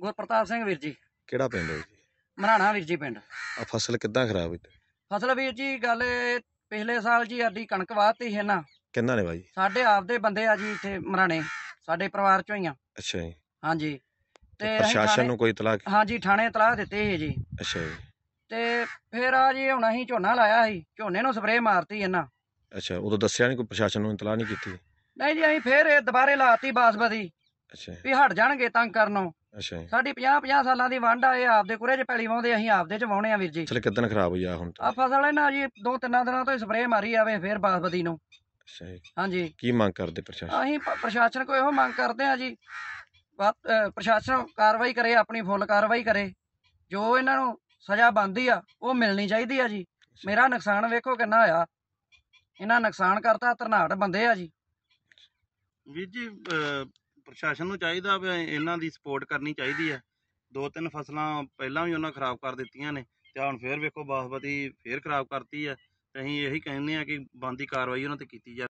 ਗੁਰਪ੍ਰਤਾਪ ਸਿੰਘ ਵੀਰ ਜੀ ਕਿਹੜਾ ਪਿੰਡ ਹੈ ਜੀ ਮਰਾਣਾ ਵੀਰ ਜੀ ਪਿੰਡ ਆ ਫਸਲ ਕਿੱਦਾਂ ਖਰਾਬ ਹੋਈ ਫਸਲ ਵੀਰ ਜੀ ਗੱਲ ਪਿਛਲੇ ਸਾਲ ਜੀ ਆਡੀ ਕਣਕ ਵਾਹਤੀ ਹੈ ਨਾ ਕਿੰਨਾ ਨੇ ਬਾਈ ਸਾਡੇ ਆਪਦੇ ਬੰਦੇ ਆ ਜੀ ਇੱਥੇ ਮਰਾਣੇ ਸਾਡੇ ਪਰਿਵਾਰ ਚੋਂ ਹੀ ਆ ਅੱਛਾ ਜੀ ਹਾਂਜੀ ਤੇ ਪ੍ਰਸ਼ਾਸਨ ਨੂੰ ਕੋਈ ਹਾਂ ਹਾਂਜੀ ਥਾਣੇ ਤਲਾਕ ਦਿੱਤੀ ਹੈ ਜੀ ਅੱਛਾ ਜੀ ਤੇ ਫਿਰ ਆ ਜੀ ਹੁਣ ਅਸੀਂ ਝੋਨਾ ਲਾਇਆ ਸੀ ਝੋਨੇ ਨੂੰ ਸਪਰੇਅ ਮਾਰਤੀ ਇਹਨਾਂ ਅੱਛਾ ਉਦੋਂ ਦੱਸਿਆ ਨਹੀਂ ਕੋਈ ਪ੍ਰਸ਼ਾਸਨ ਨੂੰ ਇਤਲਾਹ ਨਹੀਂ ਕੀਤੀ ਨਹੀਂ ਜੀ ਅਸੀਂ ਫਿਰ ਇਹ ਦੁਬਾਰੇ ਲਾਤੀ ਬਾਸਬਦੀ ਅੱਛਾ ਵੀ ਹਟ ਜਾਣਗੇ ਤੰਗ ਕਰਨੋਂ ਅੱਛਾ ਸਾਡੀ 50 50 ਸਾਲਾਂ ਦੀ ਵੰਡ ਆ ਇਹ ਆਪਦੇ ਕੁਰੇ 'ਚ ਪੈਲੀ ਵਾਉਂਦੇ ਅਸੀਂ ਆਪਦੇ 'ਚ ਵਾਉਣੇ ਆ ਵੀਰ ਜੀ ਚਲੇ ਕਿਦਨ ਖਰਾਬ ਹੋਈ ਆ ਹੁਣ ਆ ਫਸਲ ਨਾ ਜੀ ਦੋ ਤਿੰਨਾਂ ਦਿਨਾਂ ਤੋਂ ਸਪਰੇਅ ਮਾਰੀ ਆਵੇ ਫੇਰ ਬਾਸਬਦੀ ਨੂੰ ਅੱਛਾ ਜੀ। ਹਾਂਜੀ ਕੀ ਮੰਗ ਕਰਦੇ ਪ੍ਰਸ਼ਾਸਨ ਅਸੀਂ ਪ੍ਰਸ਼ਾਸਨ ਕੋ ਇਹੋ ਮੰਗ ਕਰਦੇ ਆ ਜੀ ਪ੍ਰਸ਼ਾਸਨ ਕਾਰਵਾਈ ਕਰੇ ਆਪਣੀ ਫੁੱਲ ਕਾਰਵਾਈ ਕਰੇ ਜੋ ਇਹਨਾਂ ਨੂੰ ਸਜ਼ਾ ਬੰਦੀ ਆ ਉਹ ਮਿਲਣੀ ਚਾਹੀਦੀ ਆ ਜੀ ਮੇਰਾ ਨੁਕਸਾਨ ਵੇਖੋ ਕਿੰਨਾ ਹੋਇਆ ਇਹਨਾਂ ਨੁਕਸਾਨ ਕਰਤਾ ਤਰਨਾੜ ਬੰਦੇ ਆ ਜੀ ਵੀਰ ਜੀ ਪ੍ਰਸ਼ਾਸਨ ਨੂੰ ਚਾਹੀਦਾ ਵੀ ਇਹਨਾਂ ਦੀ ਸਪੋਰਟ ਕਰਨੀ ਚਾਹੀਦੀ ਹੈ ਦੋ ਤਿੰਨ ਫਸਲਾਂ ਪਹਿਲਾਂ ਵੀ ਉਹਨਾਂ ਖਰਾਬ ਕਰ ਦਿੱਤੀਆਂ ਨੇ ਤੇ ਹੁਣ ਫੇਰ ਵੇਖੋ ਬਾਸਮਤੀ ਫੇਰ ਖਰਾਬ ਕਰਤੀ ਹੈ ਤੇ ਅਸੀਂ ਇਹੀ ਕਹਿੰਦੇ ਆ ਕਿ ਬੰਦੀ ਕਾਰਵਾਈ ਉਹਨਾਂ ਤੇ ਕੀਤੀ ਜਾਵੇ